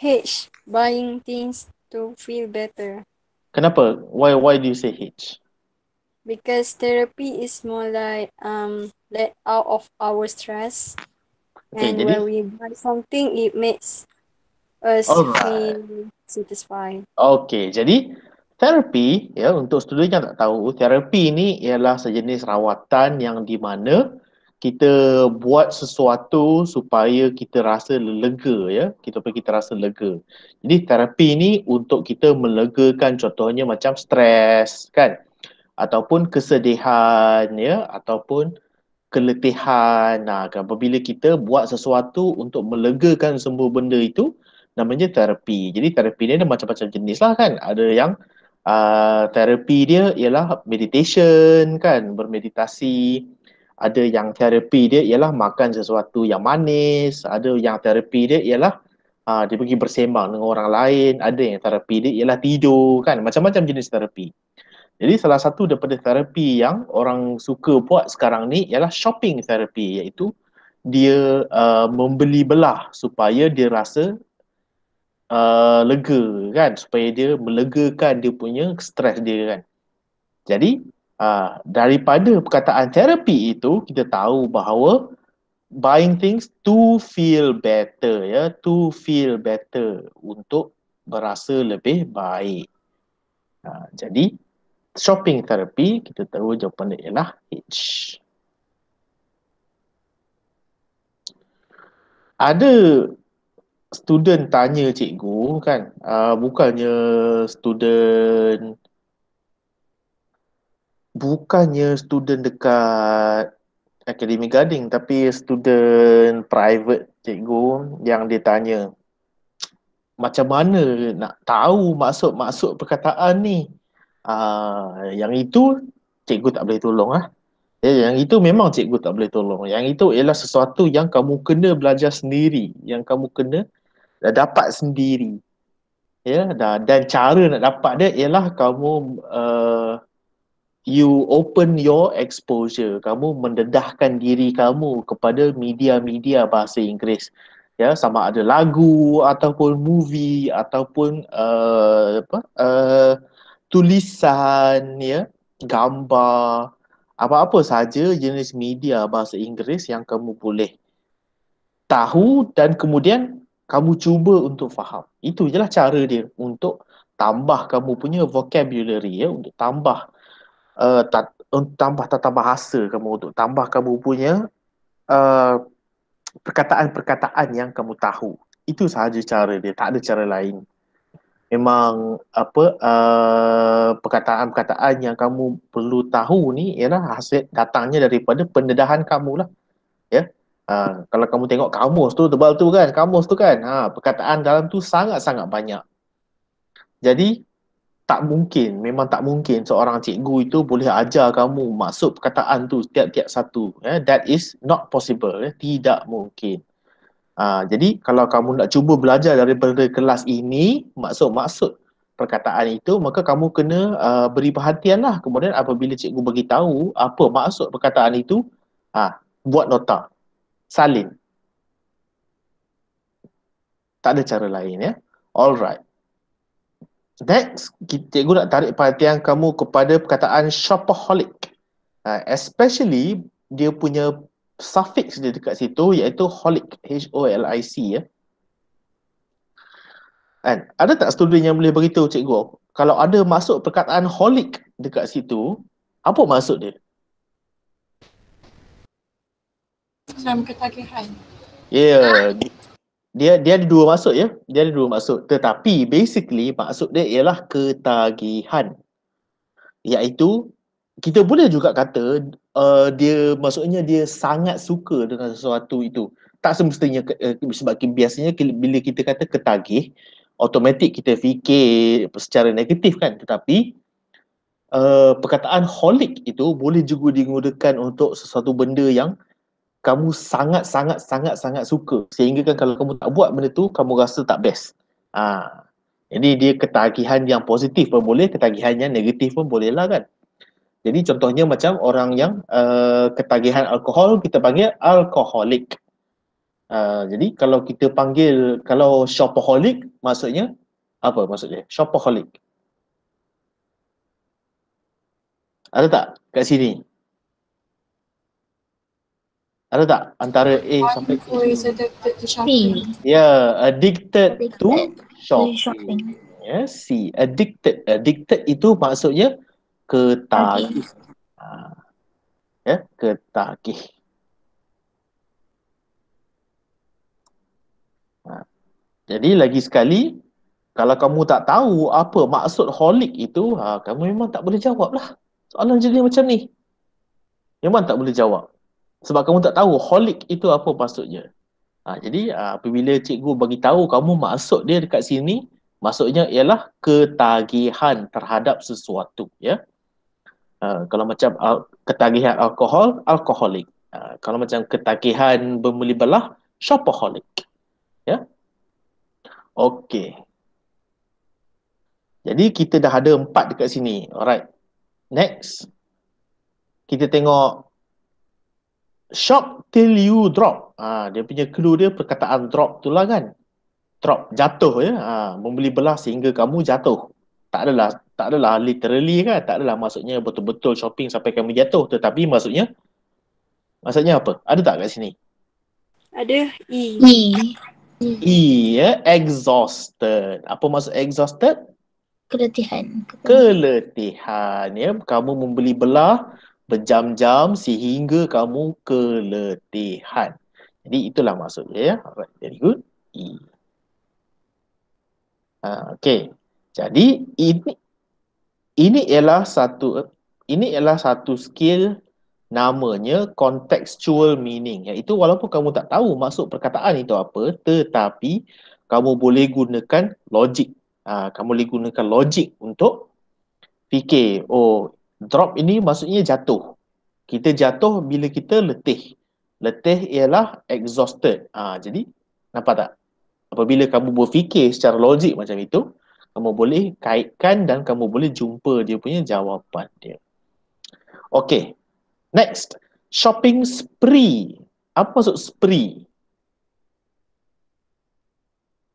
H buying things to feel better. Kenapa? Why why do you say H? Because therapy is more like um let out of our stress. Okay, and jadi... when we buy something it makes us Alright. feel satisfied. Okay, jadi terapi ya untuk student yang tak tahu terapi ni ialah sejenis rawatan yang di mana kita buat sesuatu supaya kita rasa lega ya kita supaya kita rasa lega jadi terapi ni untuk kita melegakan contohnya macam stres kan ataupun kesedihan ya ataupun keletihan nah kan apabila kita buat sesuatu untuk melegakan semua benda itu namanya terapi jadi terapi ni ada macam-macam jenis lah kan ada yang uh, terapi dia ialah meditation kan bermeditasi ada yang terapi dia ialah makan sesuatu yang manis, ada yang terapi dia ialah uh, dia pergi bersembang dengan orang lain, ada yang terapi dia ialah tidur kan, macam-macam jenis terapi. Jadi salah satu daripada terapi yang orang suka buat sekarang ni ialah shopping terapi iaitu dia uh, membeli belah supaya dia rasa uh, lega kan, supaya dia melegakan dia punya stres dia kan. Jadi uh, daripada perkataan terapi itu kita tahu bahawa buying things to feel better ya yeah? to feel better untuk berasa lebih baik uh, jadi shopping terapi kita tahu jawapan dia ialah H ada student tanya cikgu kan uh, bukannya student bukannya student dekat Academy Gading tapi student private cikgu yang dia tanya macam mana nak tahu maksud-maksud perkataan ni uh, yang itu cikgu tak boleh tolong ah eh, yang itu memang cikgu tak boleh tolong yang itu ialah sesuatu yang kamu kena belajar sendiri yang kamu kena dah dapat sendiri ya dah dan cara nak dapat dia ialah kamu uh, you open your exposure kamu mendedahkan diri kamu kepada media-media bahasa Inggeris ya sama ada lagu ataupun movie ataupun uh, apa uh, tulisan ya gambar apa-apa saja jenis media bahasa Inggeris yang kamu boleh tahu dan kemudian kamu cuba untuk faham itu jelah cara dia untuk tambah kamu punya vocabulary ya untuk tambah uh, tambah tata bahasa kamu untuk tambah kamu punya uh, eh, perkataan-perkataan yang kamu tahu. Itu sahaja cara dia, tak ada cara lain. Memang apa uh, perkataan-perkataan yang kamu perlu tahu ni ialah hasil datangnya daripada pendedahan kamu lah. Ya. Uh, kalau kamu tengok kamus tu tebal tu kan, kamus tu kan. Ha, perkataan dalam tu sangat-sangat banyak. Jadi tak mungkin, memang tak mungkin seorang cikgu itu boleh ajar kamu masuk perkataan tu setiap-tiap satu. Yeah, that is not possible. Yeah, tidak mungkin. Uh, jadi kalau kamu nak cuba belajar daripada kelas ini maksud-maksud perkataan itu, maka kamu kena uh, beri perhatianlah. Kemudian apabila cikgu bagi tahu apa maksud perkataan itu, uh, buat nota. Salin. Tak ada cara lain ya. Yeah? Alright. Next, kita cikgu nak tarik perhatian kamu kepada perkataan shopaholic. Uh, especially dia punya suffix dia dekat situ iaitu holic, H O L I C ya. And, ada tak student yang boleh beritahu cikgu kalau ada masuk perkataan holic dekat situ, apa maksud dia? Macam ketagihan. Ya, yeah dia dia ada dua maksud ya. Dia ada dua maksud. Tetapi basically maksud dia ialah ketagihan. Iaitu kita boleh juga kata uh, dia maksudnya dia sangat suka dengan sesuatu itu. Tak semestinya uh, sebab biasanya bila kita kata ketagih, automatik kita fikir secara negatif kan. Tetapi uh, perkataan holik itu boleh juga digunakan untuk sesuatu benda yang kamu sangat sangat sangat sangat suka sehingga kan kalau kamu tak buat benda tu kamu rasa tak best. Ha. Jadi dia ketagihan yang positif pun boleh, ketagihan yang negatif pun boleh lah kan. Jadi contohnya macam orang yang uh, ketagihan alkohol kita panggil alkoholik. Uh, jadi kalau kita panggil kalau shopaholic maksudnya apa maksudnya? Shopaholic. Ada tak kat sini? Ada tak antara A sampai T? Ya, yeah, addicted, addicted to shopping. shopping. Yeah, C. Addicted. Addicted itu maksudnya ketagih. Okay. yeah, ketagih. Ha. Ya, ha. Jadi lagi sekali, kalau kamu tak tahu apa maksud holik itu, ha, kamu memang tak boleh jawab lah. Soalan jenis macam ni. Memang tak boleh jawab sebab kamu tak tahu holik itu apa maksudnya. Ha, jadi ha, apabila cikgu bagi tahu kamu masuk dia dekat sini, maksudnya ialah ketagihan terhadap sesuatu. Ya, ha, kalau macam al- ketagihan alkohol, alkoholik. Ha, kalau macam ketagihan membeli belah, shopaholic. Ya, okay. Jadi kita dah ada empat dekat sini. Alright, next kita tengok shock till you drop. Ha, dia punya clue dia perkataan drop tu lah kan. Drop, jatuh ya. Ha, membeli belah sehingga kamu jatuh. Tak adalah, tak adalah literally kan. Tak adalah maksudnya betul-betul shopping sampai kamu jatuh. Tetapi maksudnya, maksudnya apa? Ada tak kat sini? Ada E. E. E ya, exhausted. Apa maksud exhausted? Keletihan. Keletihan ya. Kamu membeli belah berjam-jam sehingga kamu keletihan. Jadi itulah maksudnya ya. Alright, very good. E. Ha, okay. Jadi ini ini ialah satu ini ialah satu skill namanya contextual meaning iaitu walaupun kamu tak tahu maksud perkataan itu apa tetapi kamu boleh gunakan logik. Ha, kamu boleh gunakan logik untuk fikir oh Drop ini maksudnya jatuh. Kita jatuh bila kita letih. Letih ialah exhausted. Ha, jadi, nampak tak? Apabila kamu berfikir secara logik macam itu, kamu boleh kaitkan dan kamu boleh jumpa dia punya jawapan dia. Okay. Next. Shopping spree. Apa maksud spree?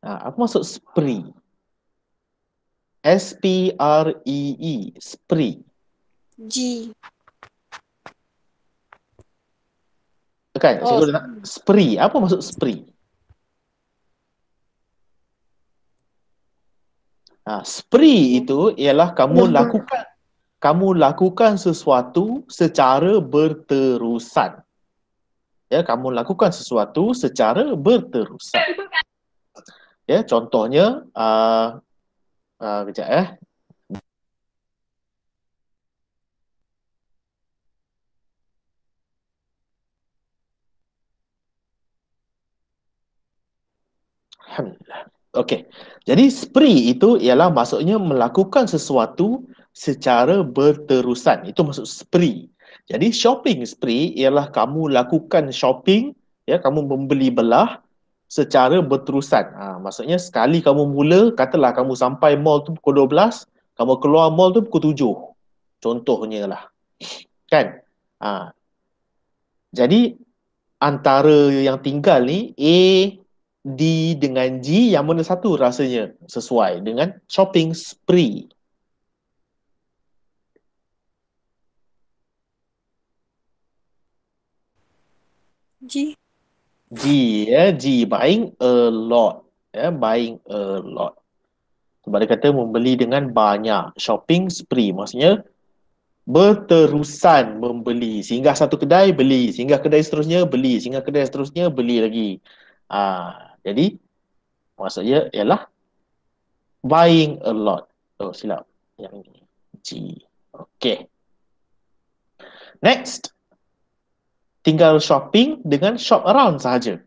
Ha, apa maksud spree? E e, S-P-R-E-E. Spree. G. Kan? Oh. Saya nak spray. Apa maksud spray? Ha, spray itu ialah kamu Nombor. lakukan kamu lakukan sesuatu secara berterusan. Ya, kamu lakukan sesuatu secara berterusan. Ya, contohnya uh, uh, kejap eh. Alhamdulillah. Okey. Jadi spree itu ialah maksudnya melakukan sesuatu secara berterusan. Itu maksud spree. Jadi shopping spree ialah kamu lakukan shopping, ya kamu membeli belah secara berterusan. Ha, maksudnya sekali kamu mula, katalah kamu sampai mall tu pukul 12, kamu keluar mall tu pukul 7. Contohnya lah. Kan? Ha. Jadi antara yang tinggal ni A, D dengan G yang mana satu rasanya sesuai dengan shopping spree? G. G ya, G buying a lot. Ya, buying a lot. Sebab dia kata membeli dengan banyak shopping spree. Maksudnya berterusan membeli. sehingga satu kedai, beli. sehingga kedai seterusnya, beli. sehingga kedai seterusnya, beli lagi. Ah, jadi maksudnya ialah buying a lot. Oh silap yang ini. G. Okay. Next. Tinggal shopping dengan shop around sahaja.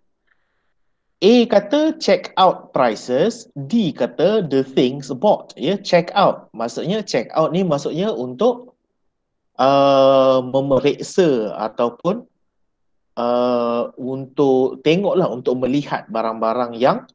A kata check out prices, D kata the things bought, ya yeah, check out. Maksudnya check out ni maksudnya untuk uh, memeriksa ataupun uh, untuk tengoklah untuk melihat barang-barang yang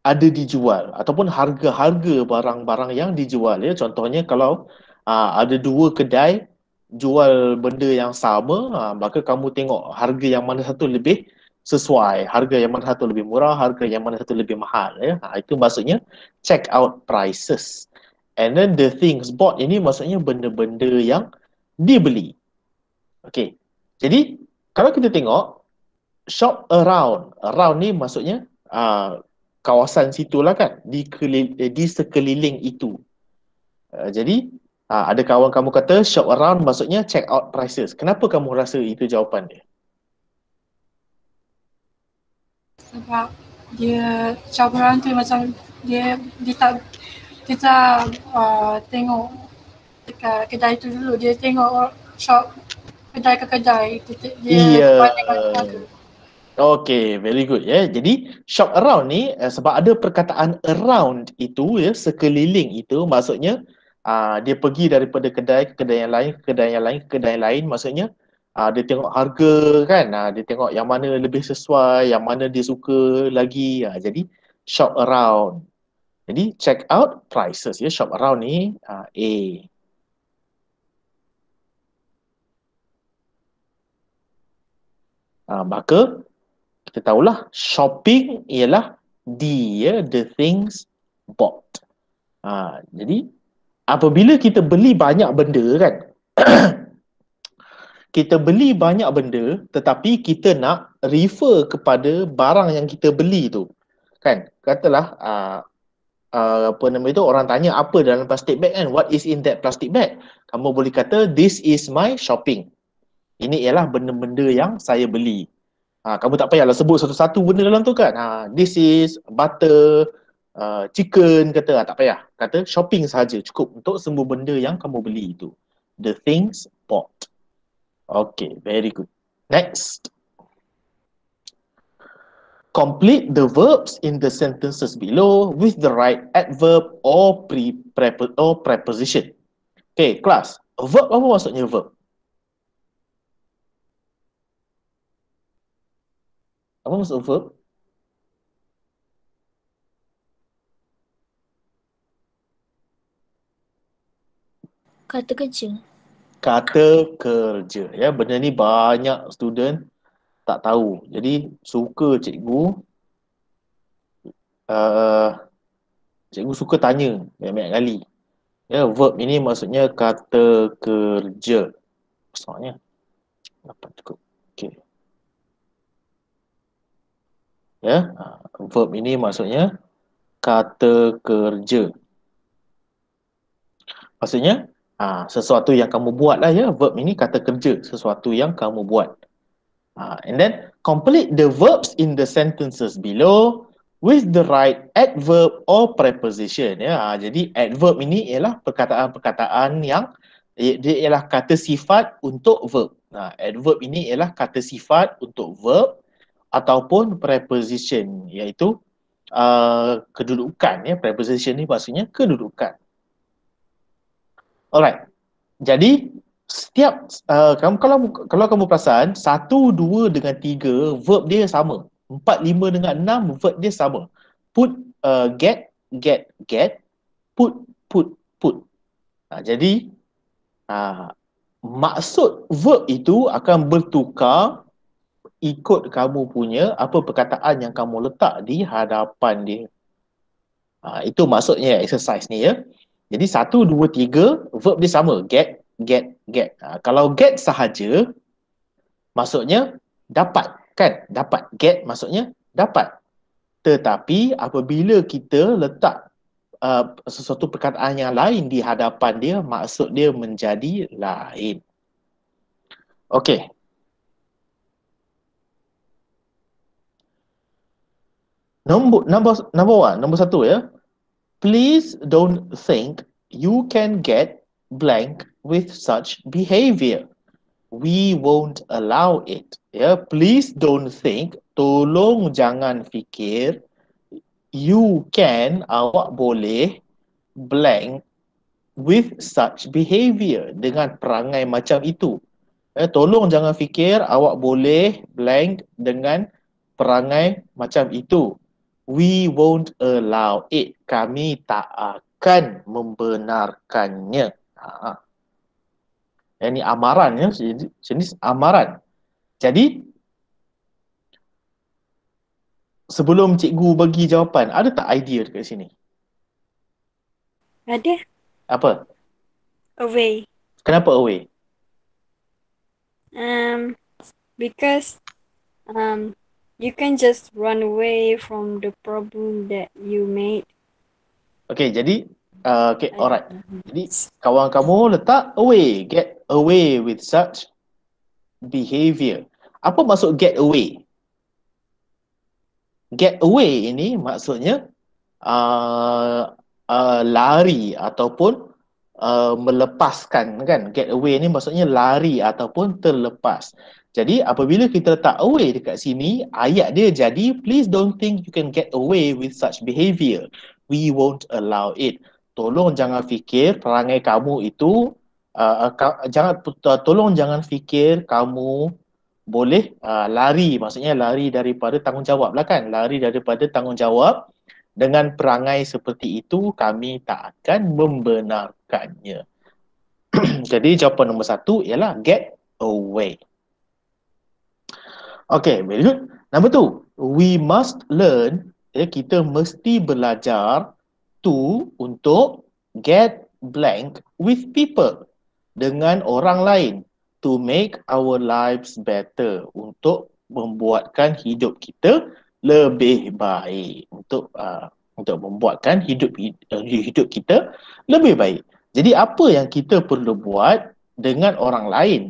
ada dijual ataupun harga-harga barang-barang yang dijual ya contohnya kalau uh, ada dua kedai jual benda yang sama uh, maka kamu tengok harga yang mana satu lebih sesuai harga yang mana satu lebih murah harga yang mana satu lebih mahal ya ha, itu maksudnya check out prices and then the things bought ini maksudnya benda-benda yang dibeli okey jadi, kalau kita tengok, shop around. Around ni maksudnya uh, kawasan situ lah kan. Di, keliling, eh, di sekeliling itu. Uh, jadi, uh, ada kawan kamu kata shop around maksudnya check out prices. Kenapa kamu rasa itu jawapan dia? Sebab dia shop around tu macam dia, dia tak, kita uh, tengok dekat kedai tu dulu. Dia tengok shop kedai ke kedai dia Iya yeah. Okay very good ya yeah. jadi shop around ni uh, sebab ada perkataan around itu ya yeah, sekeliling itu maksudnya uh, dia pergi daripada kedai ke kedai yang lain kedai yang lain kedai yang lain maksudnya uh, dia tengok harga kan uh, dia tengok yang mana lebih sesuai yang mana dia suka lagi uh, jadi shop around jadi check out prices ya yeah. shop around ni uh, A uh, maka kita tahulah shopping ialah the yeah, the things bought uh, jadi apabila kita beli banyak benda kan kita beli banyak benda tetapi kita nak refer kepada barang yang kita beli tu kan katalah uh, Uh, apa nama itu orang tanya apa dalam plastik bag kan what is in that plastic bag kamu boleh kata this is my shopping ini ialah benda-benda yang saya beli. Ha, kamu tak payahlah sebut satu-satu benda dalam tu kan. Ha, this is butter, uh, chicken kata. Ha, tak payah. Kata shopping saja cukup untuk semua benda yang kamu beli itu. The things bought. Okay, very good. Next. Complete the verbs in the sentences below with the right adverb or, pre- prepo- or preposition. Okay, class. Verb apa maksudnya verb? Apa maksud verb? Kata kerja. Kata kerja. Ya, benda ni banyak student tak tahu. Jadi suka cikgu uh, cikgu suka tanya banyak-banyak kali. Ya, verb ini maksudnya kata kerja. Soalnya dapat cukup. ya verb ini maksudnya kata kerja maksudnya ha, sesuatu yang kamu buat lah ya verb ini kata kerja sesuatu yang kamu buat ha, and then complete the verbs in the sentences below with the right adverb or preposition ya ha, jadi adverb ini ialah perkataan-perkataan yang dia ialah kata sifat untuk verb. Nah, ha, adverb ini ialah kata sifat untuk verb ataupun preposition iaitu uh, kedudukan ya preposition ni maksudnya kedudukan alright jadi setiap uh, kamu kalau kalau kamu perasan 1 2 dengan 3 verb dia sama 4 5 dengan 6 verb dia sama put uh, get get get put put put uh, jadi uh, maksud verb itu akan bertukar ikut kamu punya apa perkataan yang kamu letak di hadapan dia. Ha, itu maksudnya exercise ni ya. Jadi satu, dua, tiga, verb dia sama. Get, get, get. Ha, kalau get sahaja, maksudnya dapat. Kan? Dapat. Get maksudnya dapat. Tetapi apabila kita letak uh, sesuatu perkataan yang lain di hadapan dia, maksud dia menjadi lain. Okey, Number number number one, number satu ya. Please don't think you can get blank with such behavior. We won't allow it. Ya, yeah? please don't think. Tolong jangan fikir. You can awak boleh blank with such behavior dengan perangai macam itu. Eh, tolong jangan fikir awak boleh blank dengan perangai macam itu. We won't allow it. Kami tak akan membenarkannya. Ha. Ini amaran ya, jenis amaran. Jadi sebelum cikgu bagi jawapan, ada tak idea dekat sini? Ada. Apa? Away. Kenapa away? Um because um You can just run away from the problem that you made. Okay, jadi uh, okay, alright. Jadi kawan kamu letak away, get away with such behavior. Apa maksud get away? Get away ini maksudnya uh, uh, lari ataupun uh, melepaskan kan? Get away ini maksudnya lari ataupun terlepas. Jadi apabila kita letak away dekat sini, ayat dia jadi please don't think you can get away with such behavior. We won't allow it. Tolong jangan fikir perangai kamu itu uh, uh ka, jangan uh, tolong jangan fikir kamu boleh uh, lari, maksudnya lari daripada tanggungjawab lah kan, lari daripada tanggungjawab dengan perangai seperti itu kami tak akan membenarkannya. Jadi jawapan nombor satu ialah get away. Okay, very good. Number two, we must learn, ya, kita mesti belajar to untuk get blank with people, dengan orang lain, to make our lives better, untuk membuatkan hidup kita lebih baik, untuk uh, untuk membuatkan hidup hidup kita lebih baik. Jadi apa yang kita perlu buat dengan orang lain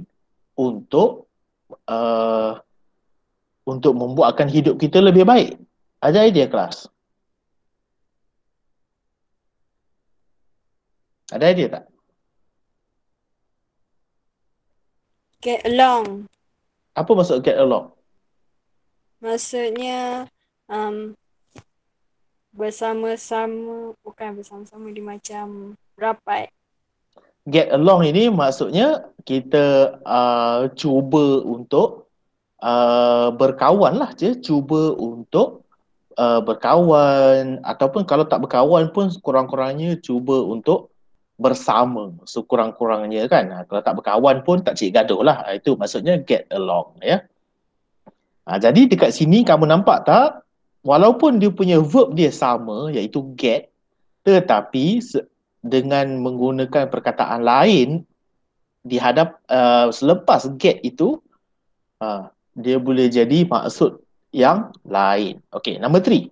untuk uh, untuk membuatkan hidup kita lebih baik. Ada idea kelas? Ada idea tak? Get along. Apa maksud get along? Maksudnya um, bersama-sama, bukan bersama-sama di macam rapat. Get along ini maksudnya kita uh, cuba untuk Uh, berkawan lah je cuba untuk uh, berkawan ataupun kalau tak berkawan pun kurang-kurangnya cuba untuk bersama sekurang-kurangnya kan ha, kalau tak berkawan pun tak cik gaduh lah ha, itu maksudnya get along ya ha, jadi dekat sini kamu nampak tak walaupun dia punya verb dia sama iaitu get tetapi dengan menggunakan perkataan lain dihadap uh, selepas get itu uh, dia boleh jadi maksud yang lain. Okay, number three.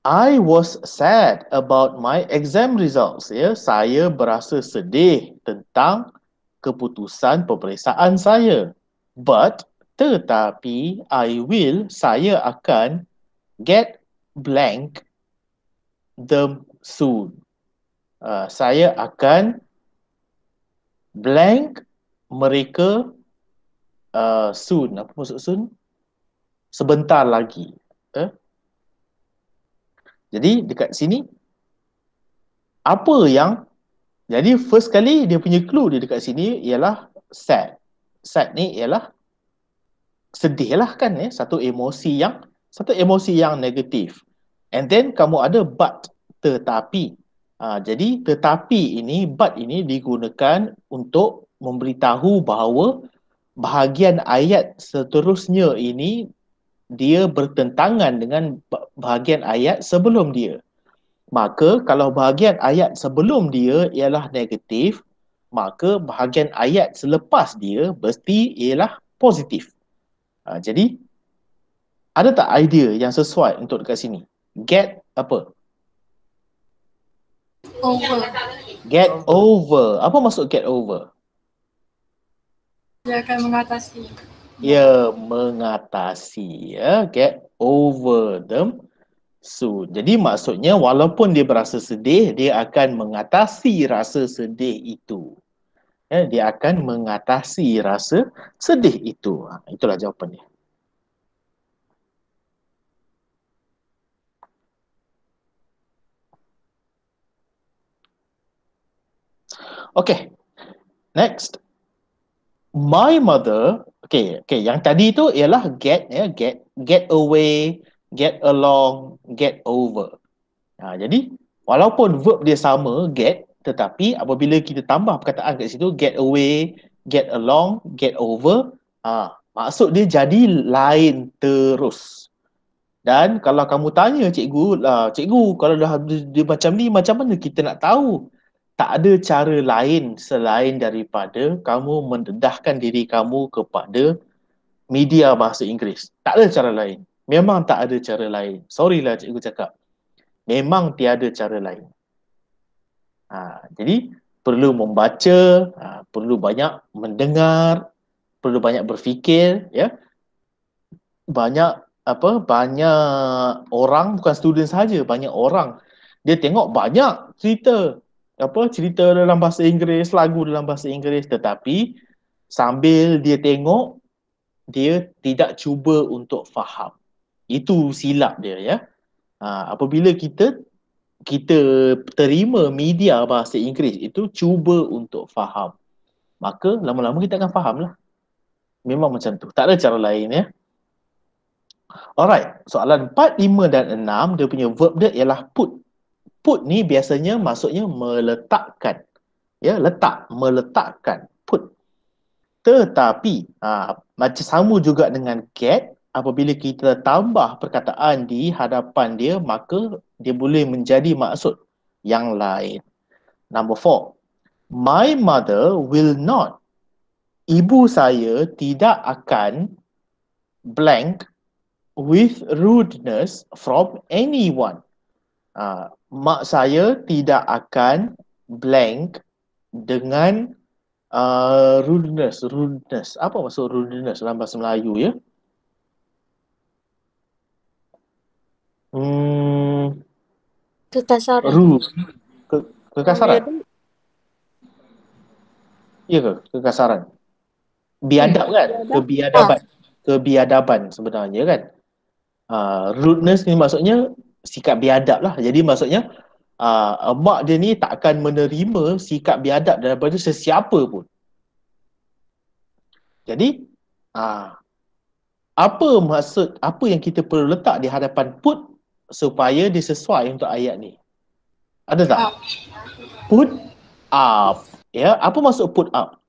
I was sad about my exam results. Ya, saya berasa sedih tentang keputusan pemeriksaan saya. But, tetapi, I will, saya akan get blank them soon. Uh, saya akan blank mereka uh, soon apa maksud soon sebentar lagi eh? jadi dekat sini apa yang jadi first kali dia punya clue dia dekat sini ialah sad sad ni ialah sedih lah kan eh? satu emosi yang satu emosi yang negatif and then kamu ada but tetapi ha, jadi tetapi ini but ini digunakan untuk memberitahu bahawa bahagian ayat seterusnya ini dia bertentangan dengan bahagian ayat sebelum dia. Maka kalau bahagian ayat sebelum dia ialah negatif, maka bahagian ayat selepas dia mesti ialah positif. Ha, jadi, ada tak idea yang sesuai untuk dekat sini? Get apa? Over. Get over. Apa maksud get over? dia akan mengatasi ya mengatasi ya get over them soon. jadi maksudnya walaupun dia berasa sedih dia akan mengatasi rasa sedih itu ya dia akan mengatasi rasa sedih itu ha, itulah jawapannya Okay, next my mother okay okay yang tadi tu ialah get ya yeah, get get away get along get over ha jadi walaupun verb dia sama get tetapi apabila kita tambah perkataan kat situ get away get along get over ha maksud dia jadi lain terus dan kalau kamu tanya cikgu lah cikgu kalau dah dia macam ni macam mana kita nak tahu tak ada cara lain selain daripada kamu mendedahkan diri kamu kepada media bahasa Inggeris. Tak ada cara lain. Memang tak ada cara lain. Sorry lah cikgu cakap. Memang tiada cara lain. Ha, jadi perlu membaca, ha, perlu banyak mendengar, perlu banyak berfikir. Ya. Banyak apa banyak orang bukan student saja banyak orang dia tengok banyak cerita apa cerita dalam bahasa Inggeris, lagu dalam bahasa Inggeris tetapi sambil dia tengok dia tidak cuba untuk faham. Itu silap dia ya. Ha, apabila kita kita terima media bahasa Inggeris itu cuba untuk faham. Maka lama-lama kita akan faham lah Memang macam tu. Tak ada cara lain ya. Alright, soalan 4, 5 dan 6 dia punya verb dia ialah put put ni biasanya maksudnya meletakkan ya letak meletakkan put tetapi aa, ha, macam sama juga dengan get apabila kita tambah perkataan di hadapan dia maka dia boleh menjadi maksud yang lain number four my mother will not ibu saya tidak akan blank with rudeness from anyone ha, mak saya tidak akan blank dengan uh, rudeness. Rudeness. Apa maksud rudeness dalam bahasa Melayu ya? Hmm. Kekasaran. Rude. Ke, kekasaran. Ya ke? Kekasaran. Biadab kan? Kebiadaban. Ah. Kebiadaban sebenarnya kan? Uh, rudeness ni maksudnya sikap biadab lah. Jadi maksudnya uh, mak dia ni tak akan menerima sikap biadab daripada sesiapa pun. Jadi uh, apa maksud, apa yang kita perlu letak di hadapan put supaya dia sesuai untuk ayat ni? Ada tak? Put up. Ya, apa maksud put up?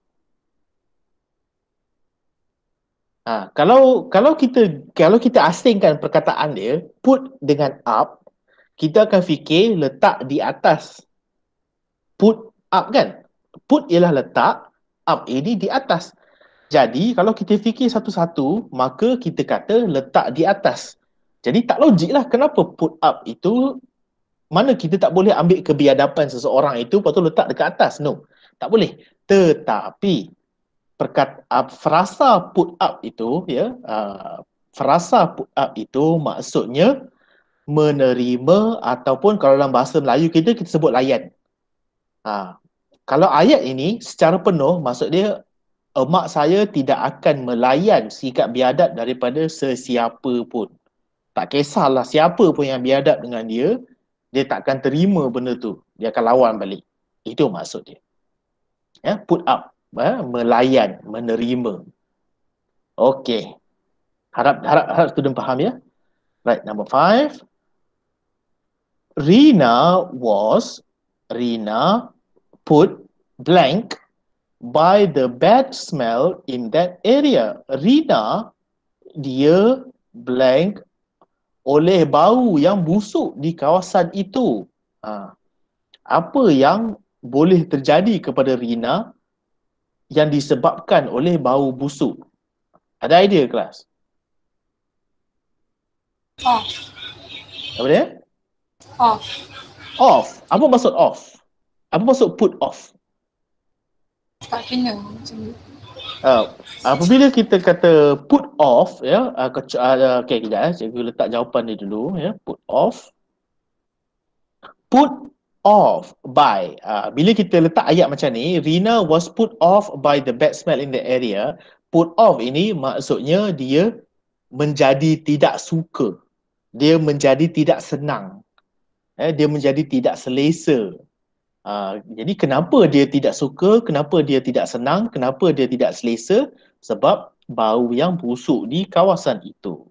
Ha, kalau kalau kita kalau kita asingkan perkataan dia put dengan up, kita akan fikir letak di atas. Put up kan? Put ialah letak, up ini di atas. Jadi kalau kita fikir satu-satu, maka kita kata letak di atas. Jadi tak logiklah kenapa put up itu mana kita tak boleh ambil kebiadapan seseorang itu lepas tu letak dekat atas. No. Tak boleh. Tetapi perkata uh, frasa put up itu ya uh, frasa put up itu maksudnya menerima ataupun kalau dalam bahasa Melayu kita kita sebut layan. Ha. Kalau ayat ini secara penuh maksud dia emak saya tidak akan melayan sikap biadab daripada sesiapa pun. Tak kisahlah siapa pun yang biadab dengan dia, dia tak akan terima benda tu. Dia akan lawan balik. Itu maksud dia. Ya, put up ha, melayan, menerima. Okey. Harap, harap harap student faham ya. Right, number five. Rina was, Rina put blank by the bad smell in that area. Rina, dia blank oleh bau yang busuk di kawasan itu. Ha. Apa yang boleh terjadi kepada Rina yang disebabkan oleh bau busuk. Ada idea kelas? Off. Apa dia? Off. Off. Apa maksud off? Apa maksud put off? Tak kena macam ni. Uh, apabila kita kata put off, ya, yeah, uh, ah, ah, okay, kejap, eh, cikgu letak jawapan dia dulu, ya, yeah, put off. Put off by uh, bila kita letak ayat macam ni Rina was put off by the bad smell in the area put off ini maksudnya dia menjadi tidak suka dia menjadi tidak senang eh dia menjadi tidak selesa uh, jadi kenapa dia tidak suka kenapa dia tidak senang kenapa dia tidak selesa sebab bau yang busuk di kawasan itu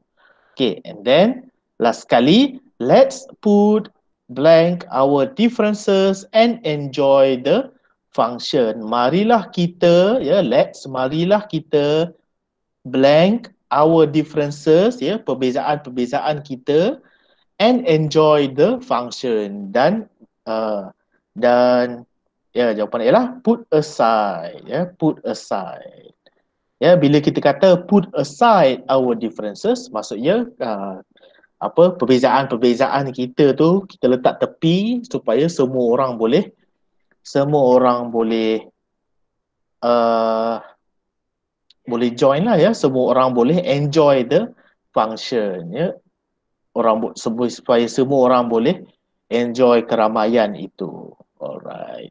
okay and then last kali let's put blank our differences and enjoy the function. Marilah kita, ya, yeah, let's, marilah kita blank our differences, ya, yeah, perbezaan-perbezaan kita and enjoy the function. Dan, uh, dan, ya, yeah, jawapan ialah put aside, ya, yeah, put aside. Ya, yeah, bila kita kata put aside our differences, maksudnya, uh, apa perbezaan-perbezaan kita tu kita letak tepi supaya semua orang boleh semua orang boleh uh, boleh join lah ya semua orang boleh enjoy the function ya orang semua supaya semua orang boleh enjoy keramaian itu alright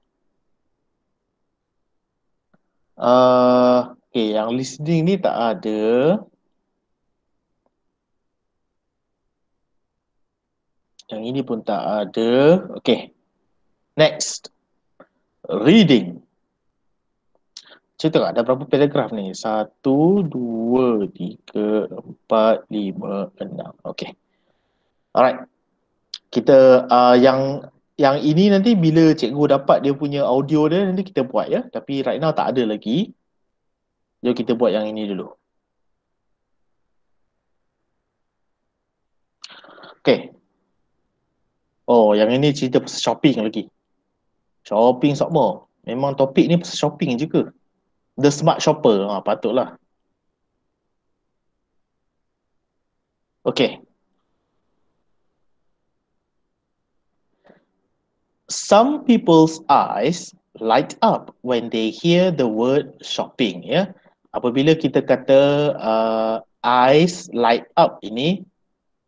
uh, okay yang listening ni tak ada Yang ini pun tak ada. Okay. Next. Reading. Cerita ada berapa paragraf ni? Satu, dua, tiga, empat, lima, enam. Okay. Alright. Kita uh, yang yang ini nanti bila cikgu dapat dia punya audio dia nanti kita buat ya. Tapi right now tak ada lagi. Jom kita buat yang ini dulu. Okay, Oh, yang ini cerita pasal shopping lagi. Shopping semua. Memang topik ni pasal shopping je ke? The smart shopper. Ha, patutlah. Okay. Some people's eyes light up when they hear the word shopping. Ya, yeah? apabila kita kata uh, eyes light up ini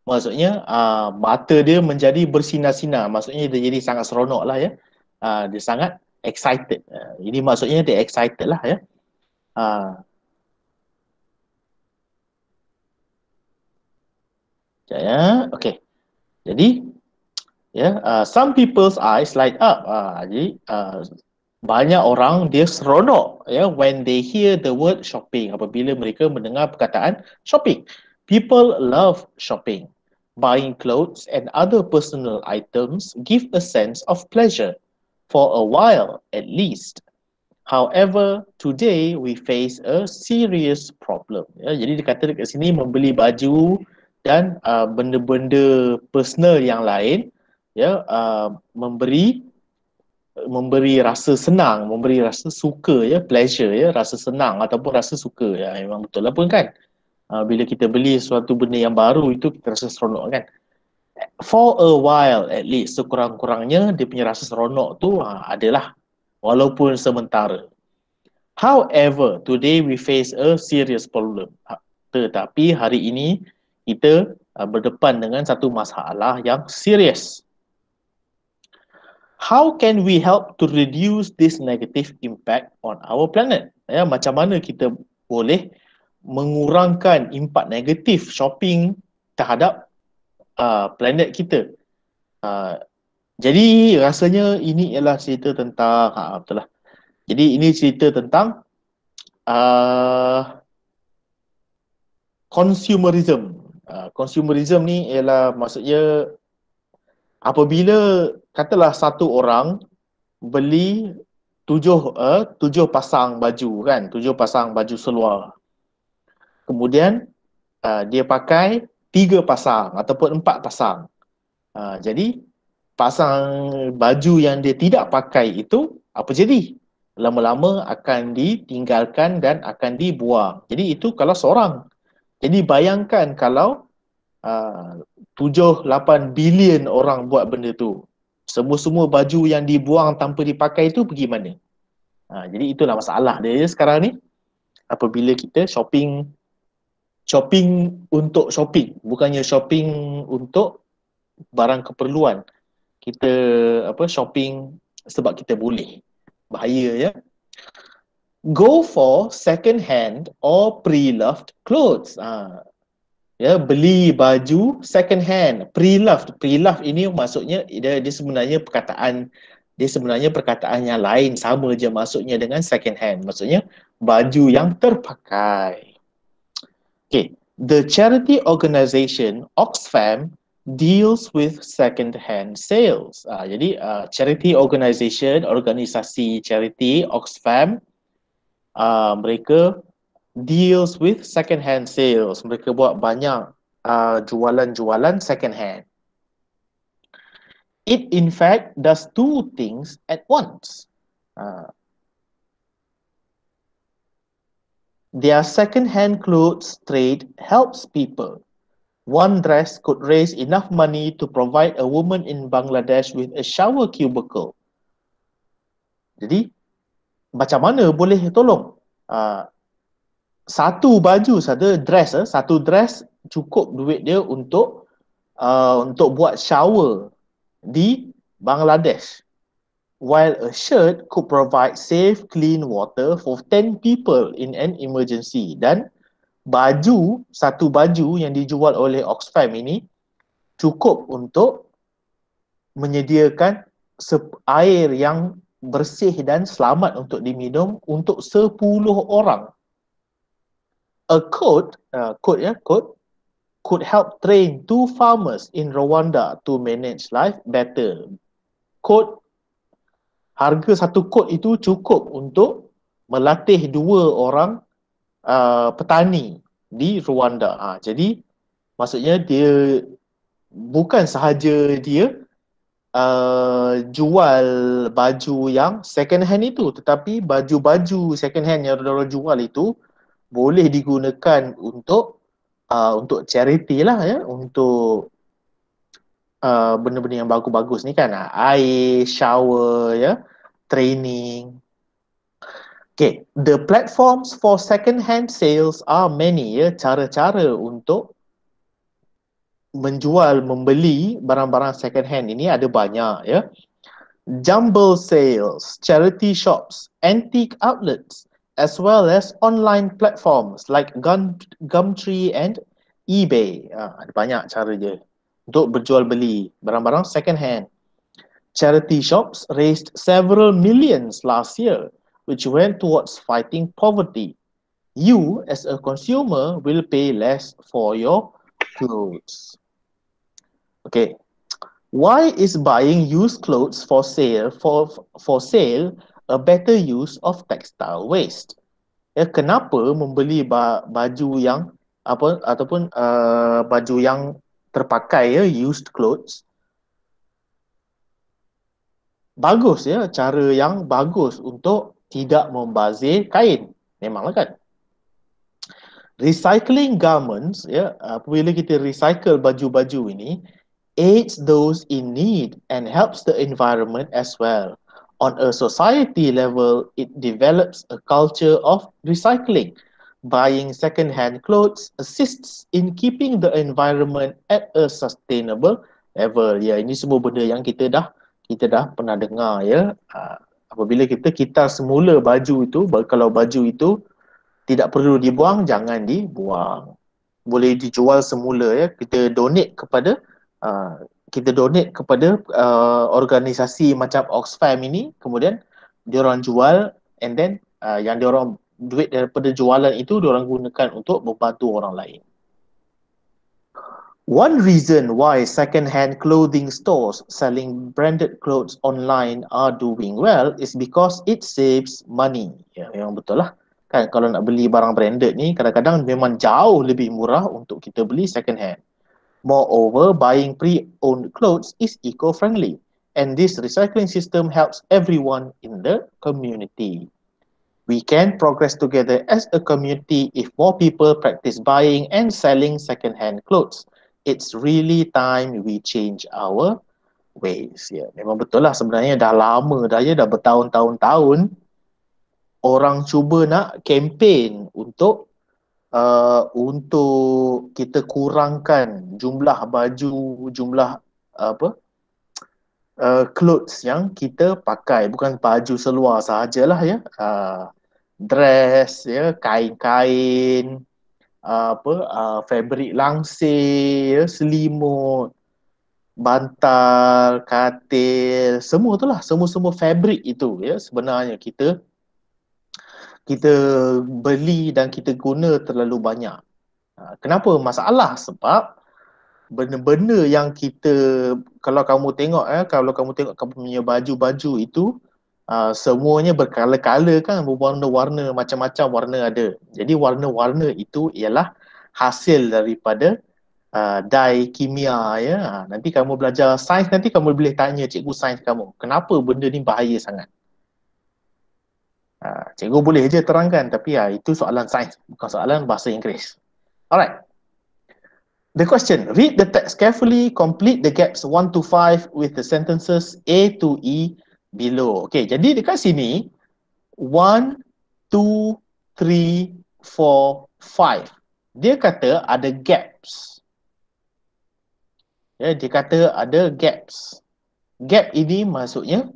maksudnya uh, mata dia menjadi bersinar-sinar maksudnya dia jadi sangat seronok lah ya uh, dia sangat excited uh, ah, ini maksudnya dia excited lah ya uh. Ya, ya. Okay. Jadi, ya, yeah, uh, some people's eyes light up. Uh, jadi, uh, banyak orang dia seronok ya yeah, when they hear the word shopping apabila mereka mendengar perkataan shopping. People love shopping. Buying clothes and other personal items give a sense of pleasure, for a while at least. However, today we face a serious problem. Ya, jadi dia kata dekat sini membeli baju dan uh, benda-benda personal yang lain ya uh, memberi memberi rasa senang, memberi rasa suka ya, pleasure ya, rasa senang ataupun rasa suka ya, memang betul lah pun kan uh, bila kita beli suatu benda yang baru itu kita rasa seronok kan for a while at least sekurang-kurangnya dia punya rasa seronok tu uh, adalah walaupun sementara however today we face a serious problem ha, tetapi hari ini kita uh, berdepan dengan satu masalah yang serius. How can we help to reduce this negative impact on our planet? Ya, macam mana kita boleh uh, mengurangkan impak negatif shopping terhadap uh, planet kita. Uh, jadi rasanya ini ialah cerita tentang ha, betul lah. Jadi ini cerita tentang uh, consumerism. Uh, consumerism ni ialah maksudnya apabila katalah satu orang beli tujuh uh, tujuh pasang baju kan, tujuh pasang baju seluar kemudian uh, dia pakai tiga pasang ataupun empat pasang. Uh, jadi pasang baju yang dia tidak pakai itu apa jadi? Lama-lama akan ditinggalkan dan akan dibuang. Jadi itu kalau seorang. Jadi bayangkan kalau uh, tujuh lapan 8 bilion orang buat benda tu. Semua-semua baju yang dibuang tanpa dipakai itu pergi mana? Uh, jadi itulah masalah dia sekarang ni. Apabila kita shopping shopping untuk shopping bukannya shopping untuk barang keperluan kita apa shopping sebab kita boleh bahaya ya go for second hand or pre-loved clothes ha. ya beli baju second hand pre-loved pre-loved ini maksudnya dia, dia sebenarnya perkataan dia sebenarnya perkataan yang lain sama je maksudnya dengan second hand maksudnya baju yang terpakai Okay, the charity organisation Oxfam deals with second-hand sales. Uh, jadi uh, charity organisation, organisasi charity Oxfam, uh, mereka deals with second-hand sales. Mereka buat banyak jualan-jualan uh, second-hand. It in fact does two things at once. Uh, Their second-hand clothes trade helps people. One dress could raise enough money to provide a woman in Bangladesh with a shower cubicle. Jadi, macam mana boleh tolong? Uh, satu baju, satu dress, eh, satu dress cukup duit dia untuk uh, untuk buat shower di Bangladesh while a shirt could provide safe clean water for 10 people in an emergency dan baju satu baju yang dijual oleh Oxfam ini cukup untuk menyediakan air yang bersih dan selamat untuk diminum untuk 10 orang a coat uh, coat ya coat could help train two farmers in Rwanda to manage life better. Quote harga satu kot itu cukup untuk melatih dua orang uh, petani di Rwanda. Ha, jadi maksudnya dia bukan sahaja dia uh, jual baju yang second hand itu tetapi baju-baju second hand yang orang jual itu boleh digunakan untuk uh, untuk charity lah ya untuk uh, benda-benda yang bagus-bagus ni kan ha, air shower ya uh, training. Okay, the platforms for second-hand sales are many ya, cara-cara untuk menjual, membeli barang-barang second-hand ini ada banyak ya. Jumble sales, charity shops, antique outlets as well as online platforms like Gum Gumtree and eBay. Ha, ada banyak cara je untuk berjual beli barang-barang second-hand. Charity shops raised several millions last year, which went towards fighting poverty. You, as a consumer, will pay less for your clothes. Okay. Why is buying used clothes for sale for for sale a better use of textile waste? Ya, kenapa membeli ba, baju yang apa ataupun uh, baju yang terpakai ya, used clothes bagus ya cara yang bagus untuk tidak membazir kain memanglah kan recycling garments ya apabila kita recycle baju-baju ini aids those in need and helps the environment as well on a society level it develops a culture of recycling buying second hand clothes assists in keeping the environment at a sustainable level ya ini semua benda yang kita dah kita dah pernah dengar ya uh, apabila kita kita semula baju itu kalau baju itu tidak perlu dibuang jangan dibuang boleh dijual semula ya kita donate kepada uh, kita donate kepada uh, organisasi macam Oxfam ini kemudian diorang jual and then uh, yang orang duit daripada jualan itu dia orang gunakan untuk membantu orang lain One reason why second-hand clothing stores selling branded clothes online are doing well is because it saves money. Ya, memang betul lah. Kan kalau nak beli barang branded ni kadang-kadang memang jauh lebih murah untuk kita beli second-hand. Moreover, buying pre-owned clothes is eco-friendly and this recycling system helps everyone in the community. We can progress together as a community if more people practice buying and selling second-hand clothes it's really time we change our ways. Ya, yeah, memang betul lah sebenarnya dah lama dah ya, dah bertahun-tahun-tahun orang cuba nak campaign untuk Uh, untuk kita kurangkan jumlah baju, jumlah apa uh, clothes yang kita pakai bukan baju seluar sahajalah ya uh, dress ya kain-kain Ah, apa uh, fabric langsir, ya, selimut, bantal, katil, semua tu lah, semua-semua fabric itu ya sebenarnya kita kita beli dan kita guna terlalu banyak. Ah, kenapa masalah? Sebab benda-benda yang kita kalau kamu tengok eh kalau kamu tengok kamu punya baju-baju itu Ah, semuanya berkala-kala kan berwarna-warna macam-macam warna ada jadi warna-warna itu ialah hasil daripada uh, ah, dai kimia ya ah, nanti kamu belajar sains nanti kamu boleh tanya cikgu sains kamu kenapa benda ni bahaya sangat uh, cikgu boleh je terangkan tapi ya uh, itu soalan sains bukan soalan bahasa Inggeris alright The question, read the text carefully, complete the gaps 1 to 5 with the sentences A to E below. Okay, jadi dekat sini 1 2 3 4 5. Dia kata ada gaps. Ya, dia kata ada gaps. Gap ini maksudnya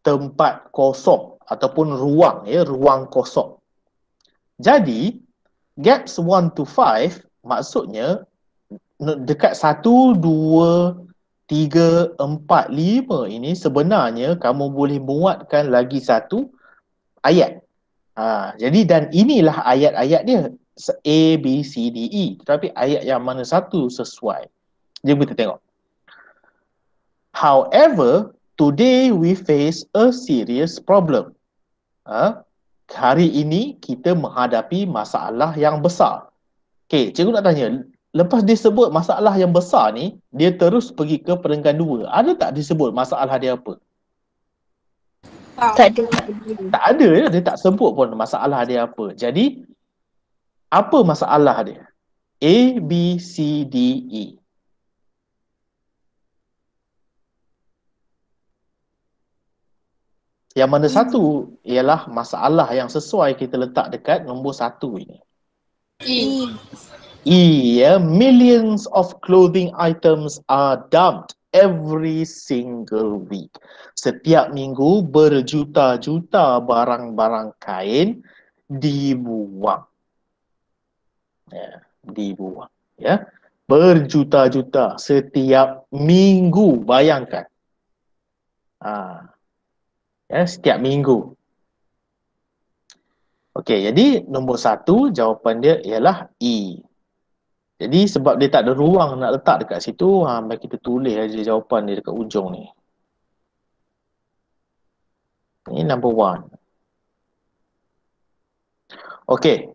tempat kosong ataupun ruang ya, ruang kosong. Jadi gaps 1 to 5 maksudnya dekat 1 2 tiga, empat, lima ini sebenarnya kamu boleh buatkan lagi satu ayat. Ha, jadi dan inilah ayat-ayat dia. A, B, C, D, E. Tetapi ayat yang mana satu sesuai. Jom kita tengok. However, today we face a serious problem. Ha? Hari ini kita menghadapi masalah yang besar. Okay, cikgu nak tanya, lepas disebut masalah yang besar ni, dia terus pergi ke peringkat dua. Ada tak disebut masalah dia apa? Tak ada. Tak ada, dia tak sebut pun masalah dia apa. Jadi, apa masalah dia? A, B, C, D, E. Yang mana satu ialah masalah yang sesuai kita letak dekat nombor satu ini. E. Iya, millions of clothing items are dumped every single week. Setiap minggu berjuta-juta barang-barang kain dibuang. Ya, yeah, dibuang, ya. Yeah. Berjuta-juta setiap minggu, bayangkan. Ha. Ya, yeah, setiap minggu. Okey, jadi nombor satu jawapan dia ialah E. Jadi sebab dia tak ada ruang nak letak dekat situ, ha, ah, baik kita tulis aja jawapan dia dekat ujung ni. Ini number one. Okay.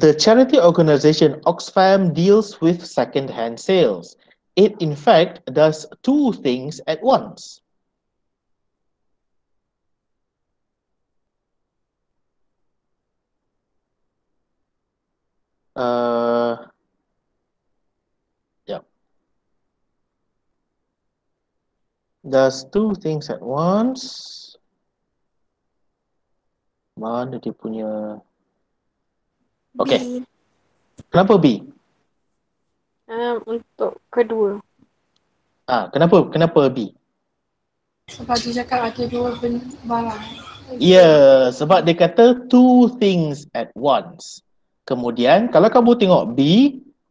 The charity organisation Oxfam deals with second-hand sales. It in fact does two things at once. uh, yeah. Does two things at once. Mana dia punya? Okay. B. Kenapa B? Um, untuk kedua. Ah, kenapa kenapa B? Sebab dia cakap ada dua benda barang. Ya, yeah, sebab dia kata two things at once. Kemudian kalau kamu tengok B,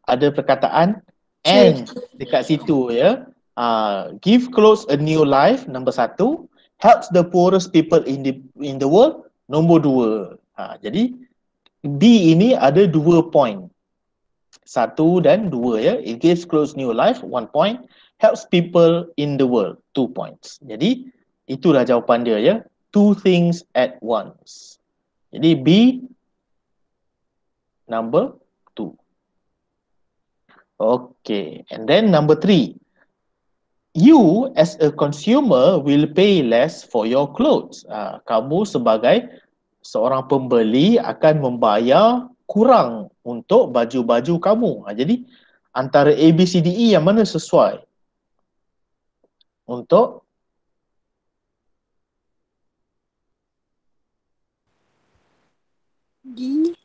ada perkataan and dekat situ ya. Uh, give clothes a new life number satu. Helps the poorest people in the in the world number dua. Ha, jadi B ini ada dua point. Satu dan dua ya. It gives clothes new life one point. Helps people in the world two points. Jadi itulah jawapan dia ya. Two things at once. Jadi B number two. Okay, and then number three. You as a consumer will pay less for your clothes. Uh, kamu sebagai seorang pembeli akan membayar kurang untuk baju-baju kamu. Uh, jadi antara A, B, C, D, E yang mana sesuai untuk D.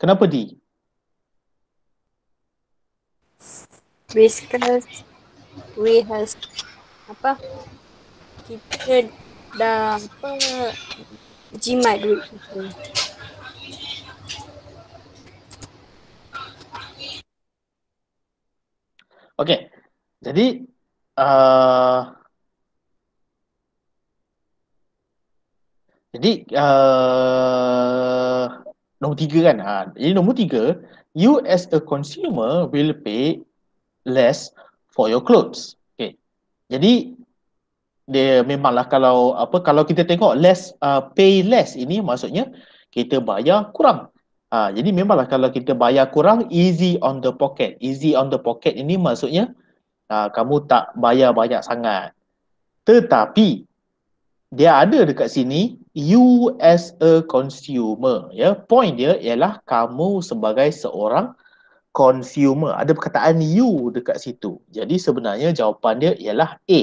Kenapa D? Whiskers we has apa kita dah apa jimat duit kita. Okay. Jadi uh, jadi uh, nombor tiga kan. Ha. Jadi nombor tiga, you as a consumer will pay less for your clothes. Okay. Jadi dia memanglah kalau apa kalau kita tengok less uh, pay less ini maksudnya kita bayar kurang. Ha, jadi memanglah kalau kita bayar kurang easy on the pocket. Easy on the pocket ini maksudnya uh, kamu tak bayar banyak sangat. Tetapi dia ada dekat sini you as a consumer ya point dia ialah kamu sebagai seorang consumer ada perkataan you dekat situ jadi sebenarnya jawapan dia ialah A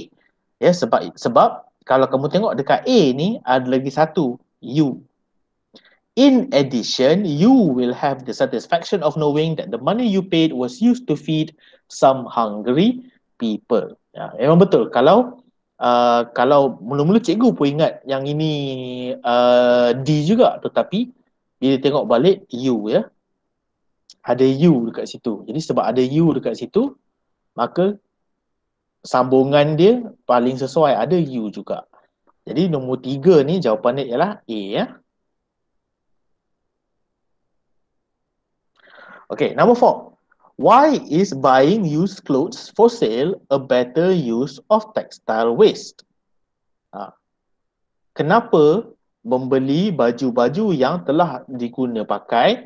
ya sebab sebab kalau kamu tengok dekat A ni ada lagi satu you in addition you will have the satisfaction of knowing that the money you paid was used to feed some hungry people ya memang betul kalau uh, kalau mula-mula cikgu pun ingat yang ini uh, D juga tetapi bila tengok balik U ya ada U dekat situ jadi sebab ada U dekat situ maka sambungan dia paling sesuai ada U juga jadi nombor tiga ni jawapan dia ialah A ya Okay, number four. Why is buying used clothes for sale a better use of textile waste? Ha. Kenapa membeli baju-baju yang telah diguna pakai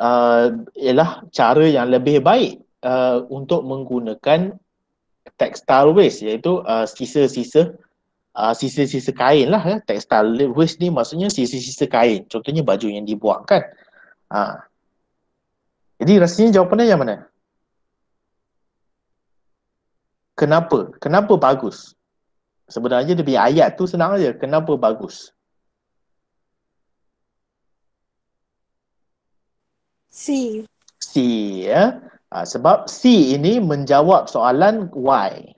uh, ialah cara yang lebih baik uh, untuk menggunakan textile waste iaitu uh, sisa-sisa Uh, sisa-sisa kain lah, eh. textile waste ni maksudnya sisa-sisa kain contohnya baju yang dibuangkan. kan ha. Jadi rasanya jawapannya yang mana? Kenapa? Kenapa bagus? Sebenarnya dia punya ayat tu senang aja. Kenapa bagus? C. C ya. Ha, sebab C ini menjawab soalan why.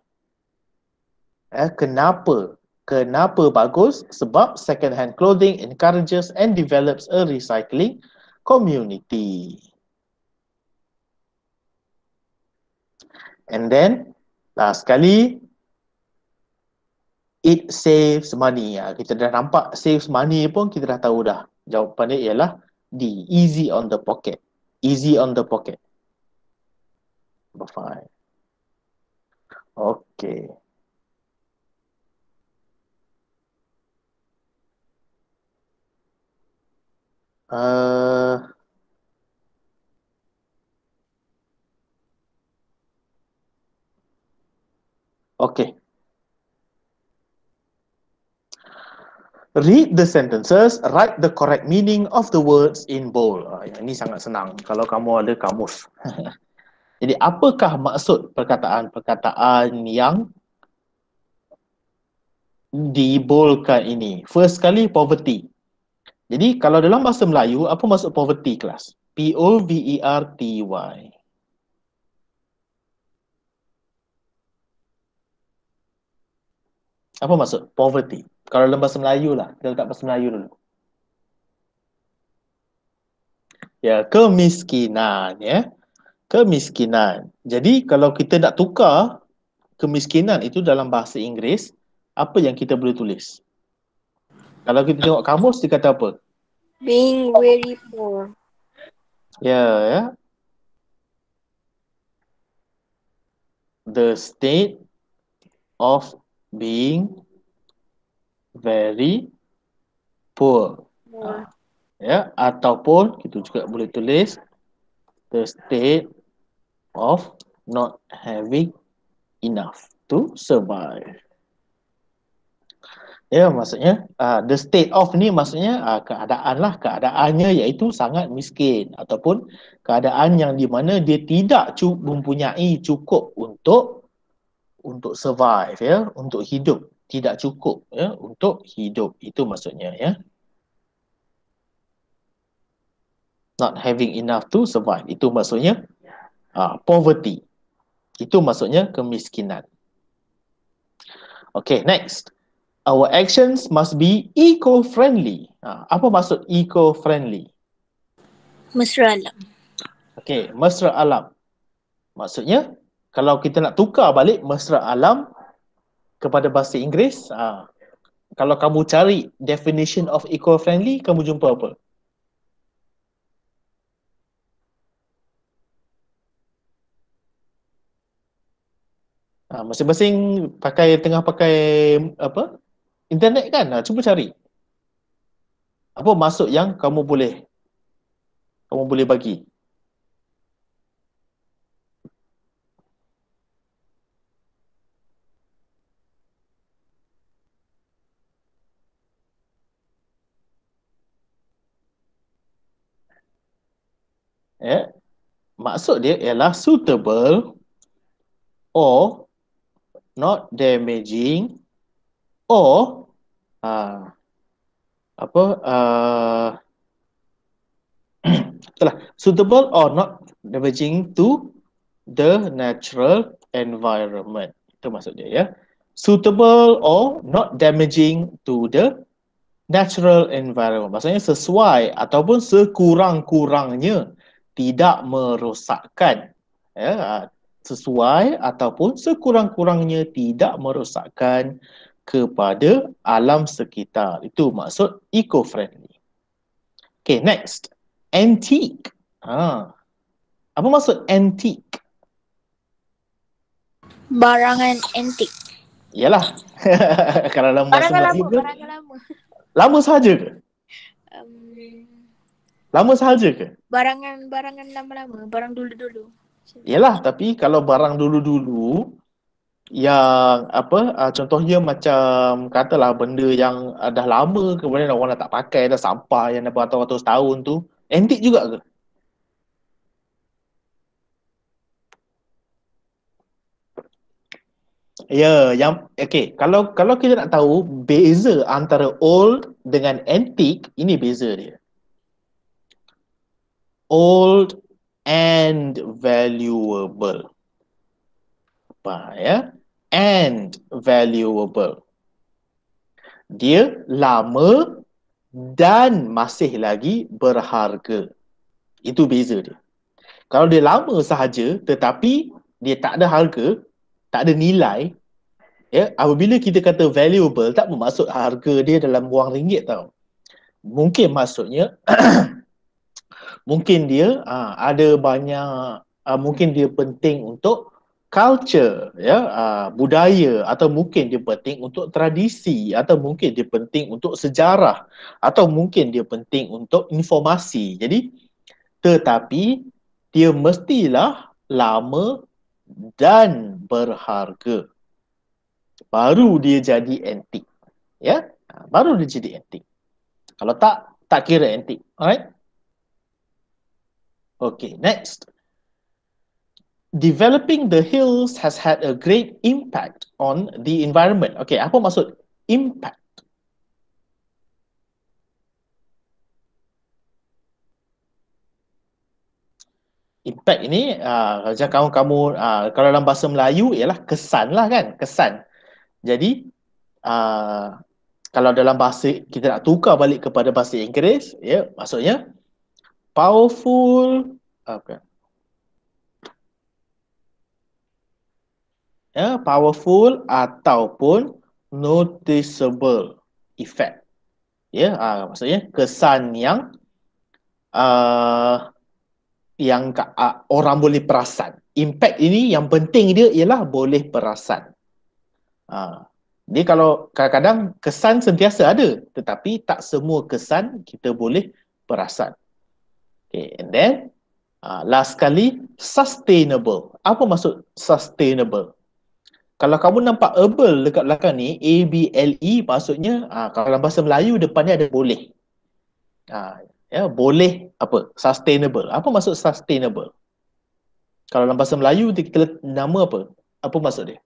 Eh, kenapa? Kenapa bagus? Sebab second hand clothing encourages and develops a recycling community. And then, last sekali, it saves money. Ya. Kita dah nampak saves money pun kita dah tahu dah. Jawapan dia ialah D, easy on the pocket. Easy on the pocket. Number five. Okay. Uh, Okay. Read the sentences, write the correct meaning of the words in bold. Ini ah, sangat senang kalau kamu ada kamus. Jadi apakah maksud perkataan-perkataan yang diboldkan ini? First sekali, poverty. Jadi kalau dalam bahasa Melayu, apa maksud poverty kelas? P-O-V-E-R-T-Y. Apa maksud poverty? Kalau dalam bahasa Melayu lah, kita letak bahasa Melayu dulu. Ya, kemiskinan, ya. Kemiskinan. Jadi kalau kita nak tukar kemiskinan itu dalam bahasa Inggeris, apa yang kita boleh tulis? Kalau kita tengok kamus, dia kata apa? Being very poor. Ya, ya. The state of being very poor. Yeah. Ya, ataupun kita juga boleh tulis the state of not having enough to survive. Ya, yeah, maksudnya uh, the state of ni maksudnya uh, keadaan lah keadaannya iaitu sangat miskin ataupun keadaan yang di mana dia tidak cu- mempunyai cukup untuk untuk survive ya untuk hidup tidak cukup ya untuk hidup itu maksudnya ya not having enough to survive itu maksudnya uh, poverty itu maksudnya kemiskinan okay next our actions must be eco friendly uh, ah, apa maksud eco friendly mesra alam okay mesra alam maksudnya kalau kita nak tukar balik mesra alam kepada bahasa Inggeris, uh, kalau kamu cari definition of eco-friendly, kamu jumpa apa? Ha, masing-masing pakai tengah pakai apa internet kan ha, cuba cari apa masuk yang kamu boleh kamu boleh bagi Eh? Maksud dia ialah suitable or not damaging or uh, apa uh, suitable or not damaging to the natural environment. Itu maksud dia ya. Suitable or not damaging to the natural environment. Maksudnya sesuai ataupun sekurang-kurangnya tidak merosakkan ya sesuai ataupun sekurang-kurangnya tidak merosakkan kepada alam sekitar itu maksud eco friendly okay next antique ha apa maksud antique barangan antik iyalah kalau lama barangan lama, barangan lama lama sahaja. ke um, Lama sahaja ke? Barangan barangan lama-lama, barang dulu-dulu. Yalah, tapi kalau barang dulu-dulu yang apa ah, contohnya macam katalah benda yang ah, dah lama kemudian orang dah tak pakai dah sampah yang dah beratus-ratus tahun tu antik juga ke? Ya, yeah, yang okey, kalau kalau kita nak tahu beza antara old dengan antik, ini beza dia old and valuable. Apa ya? And valuable. Dia lama dan masih lagi berharga. Itu beza dia. Kalau dia lama sahaja tetapi dia tak ada harga, tak ada nilai, ya, apabila kita kata valuable tak bermaksud harga dia dalam wang ringgit tau. Mungkin maksudnya mungkin dia uh, ada banyak uh, mungkin dia penting untuk culture ya uh, budaya atau mungkin dia penting untuk tradisi atau mungkin dia penting untuk sejarah atau mungkin dia penting untuk informasi jadi tetapi dia mestilah lama dan berharga baru dia jadi antik ya baru dia jadi antik kalau tak tak kira antik alright Okay, next. Developing the hills has had a great impact on the environment. Okay, apa maksud impact? Impact ini, uh, ah, macam kamu, kamu uh, kalau dalam bahasa Melayu, ialah kesan lah kan, kesan. Jadi, uh, kalau dalam bahasa, kita nak tukar balik kepada bahasa Inggeris, ya, yeah, maksudnya, powerful apa okay. ya powerful ataupun noticeable effect ya ah uh, maksudnya kesan yang uh, yang uh, orang boleh perasan impact ini yang penting dia ialah boleh perasan uh, ah, jadi kalau kadang-kadang kesan sentiasa ada tetapi tak semua kesan kita boleh perasan Okay, and then uh, last kali sustainable. Apa maksud sustainable? Kalau kamu nampak able dekat belakang ni, A B L E maksudnya uh, kalau dalam bahasa Melayu depannya ada boleh. Uh, ya, yeah, boleh apa? Sustainable. Apa maksud sustainable? Kalau dalam bahasa Melayu kita letak nama apa? Apa maksud dia?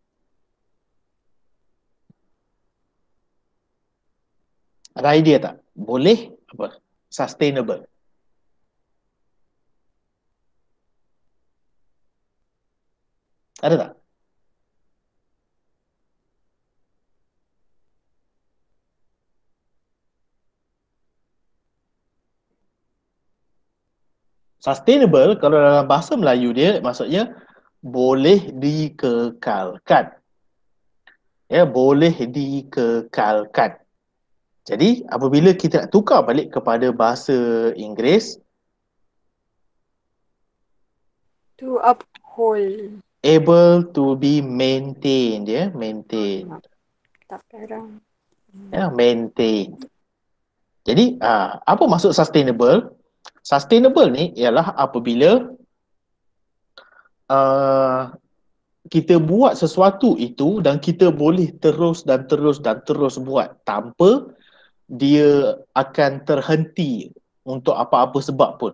Ada idea tak? Boleh apa? Sustainable. Ada Sustainable kalau dalam bahasa Melayu dia maksudnya boleh dikekalkan. Ya, boleh dikekalkan. Jadi apabila kita nak tukar balik kepada bahasa Inggeris to uphold able to be maintained, yeah, maintained. Ah, tak perang. Hmm. Yeah, maintain. Jadi, uh, apa maksud sustainable? Sustainable ni ialah apabila uh, kita buat sesuatu itu dan kita boleh terus dan terus dan terus buat tanpa dia akan terhenti untuk apa-apa sebab pun.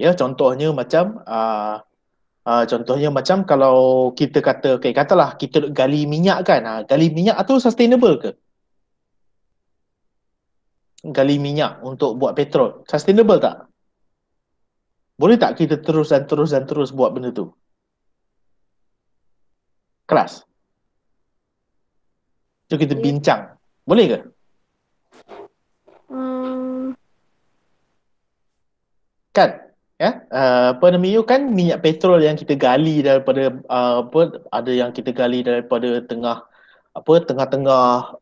Ya, contohnya macam uh, Uh, contohnya macam kalau kita kata, okay, katalah kita gali minyak kan, uh, gali minyak tu sustainable ke? Gali minyak untuk buat petrol, sustainable tak? Boleh tak kita terus dan terus dan terus buat benda tu? Kelas. Jom kita bincang. Boleh ke? ya uh, apa nama itu kan minyak petrol yang kita gali daripada uh, apa ada yang kita gali daripada tengah apa tengah-tengah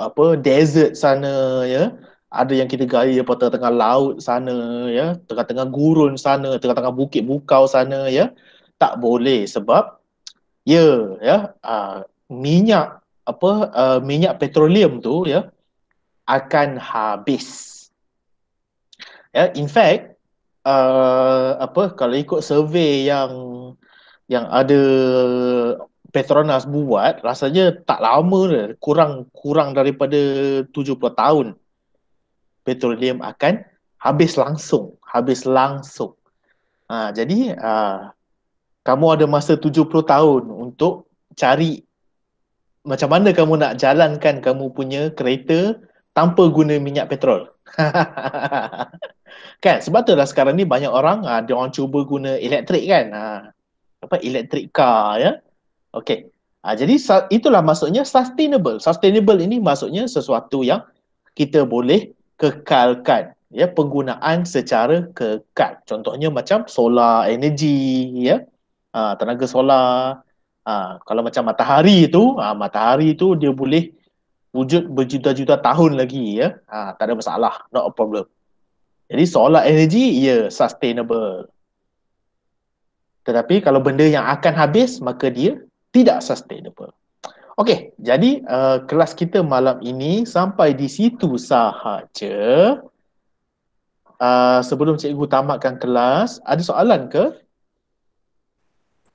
apa desert sana ya ada yang kita gali daripada tengah laut sana ya tengah-tengah gurun sana tengah-tengah bukit bukau sana ya tak boleh sebab ya ya uh, minyak apa uh, minyak petroleum tu ya akan habis ya in fact Uh, apa kalau ikut survey yang yang ada Petronas buat rasanya tak lama kurang kurang daripada 70 tahun petroleum akan habis langsung habis langsung ha, jadi ha, kamu ada masa 70 tahun untuk cari macam mana kamu nak jalankan kamu punya kereta tanpa guna minyak petrol kan sebab tu lah sekarang ni banyak orang uh, dia orang cuba guna elektrik kan uh, apa elektrik car ya okey uh, jadi itulah maksudnya sustainable sustainable ini maksudnya sesuatu yang kita boleh kekalkan ya penggunaan secara kekal contohnya macam solar energy ya uh, tenaga solar uh, kalau macam matahari tu uh, matahari tu dia boleh wujud berjuta-juta tahun lagi ya. Ha, tak ada masalah, not a problem. Jadi solar energy ya yeah, sustainable. Tetapi kalau benda yang akan habis maka dia tidak sustainable. Okey, jadi uh, kelas kita malam ini sampai di situ sahaja. Uh, sebelum cikgu tamatkan kelas, ada soalan ke?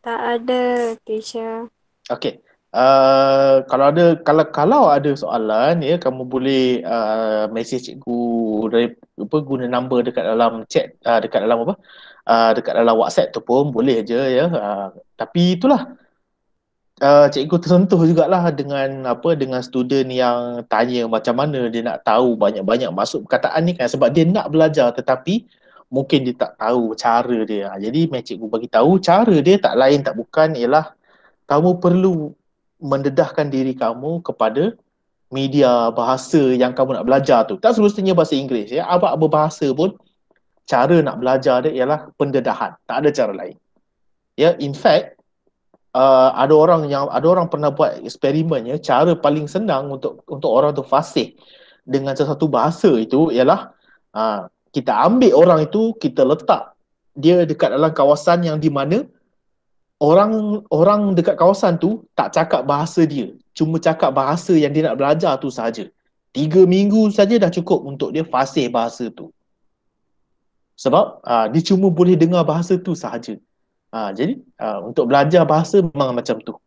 Tak ada, teacher. Okey. Uh, kalau ada kalau kalau ada soalan ya kamu boleh a uh, eh, message cikgu dari apa guna number dekat dalam chat uh, dekat dalam apa uh, dekat dalam WhatsApp tu pun boleh aja ya uh, tapi itulah a uh, cikgu tersentuh jugalah dengan apa dengan student yang tanya macam mana dia nak tahu banyak-banyak masuk perkataan ni kan sebab dia nak belajar tetapi mungkin dia tak tahu cara dia ha, jadi mai cikgu bagi tahu cara dia tak lain tak bukan ialah kamu perlu mendedahkan diri kamu kepada media bahasa yang kamu nak belajar tu. Tak semestinya bahasa Inggeris ya. Apa-apa bahasa pun cara nak belajar dia ialah pendedahan. Tak ada cara lain. Ya, in fact uh, ada orang yang ada orang pernah buat eksperimen ya, cara paling senang untuk untuk orang tu fasih dengan sesuatu bahasa itu ialah uh, kita ambil orang itu, kita letak dia dekat dalam kawasan yang di mana orang orang dekat kawasan tu tak cakap bahasa dia cuma cakap bahasa yang dia nak belajar tu saja tiga minggu saja dah cukup untuk dia fasih bahasa tu sebab uh, dia cuma boleh dengar bahasa tu sahaja. Uh, jadi uh, untuk belajar bahasa memang macam tu.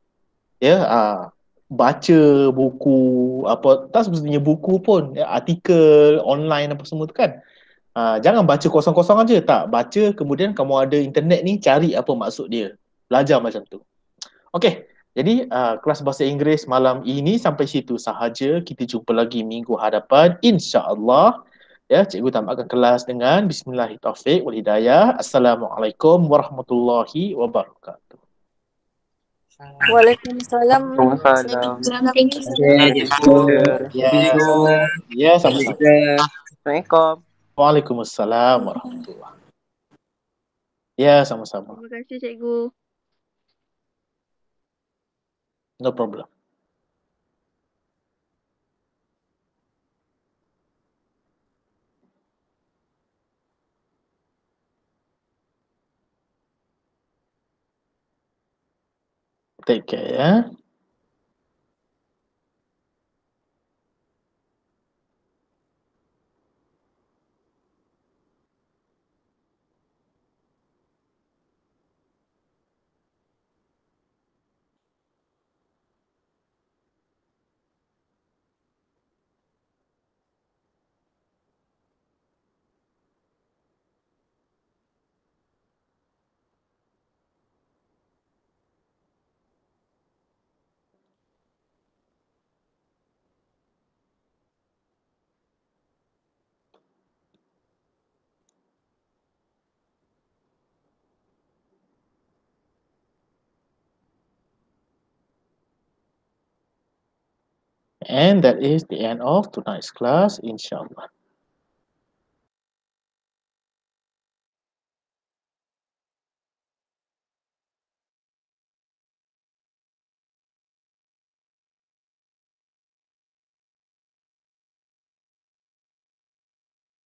Ya, yeah, uh, baca buku, apa tak sebenarnya buku pun, ya, artikel online apa semua tu kan. Uh, jangan baca kosong-kosong aja tak. Baca kemudian kamu ada internet ni cari apa maksud dia belajar macam tu. Okay, jadi uh, kelas bahasa Inggeris malam ini sampai situ sahaja. Kita jumpa lagi minggu hadapan insya-Allah. Ya, cikgu tambahkan kelas dengan bismillahirrahmanirrahim wal hidayah. Assalamualaikum warahmatullahi wabarakatuh. Waalaikumsalam. Waalaikumsalam. Thank you. Thank you. Ya, sama-sama. Waalaikumsalam warahmatullahi. Ya, sama-sama. Terima kasih cikgu. No problem. Take care. And that is the end of tonight's class, inshallah.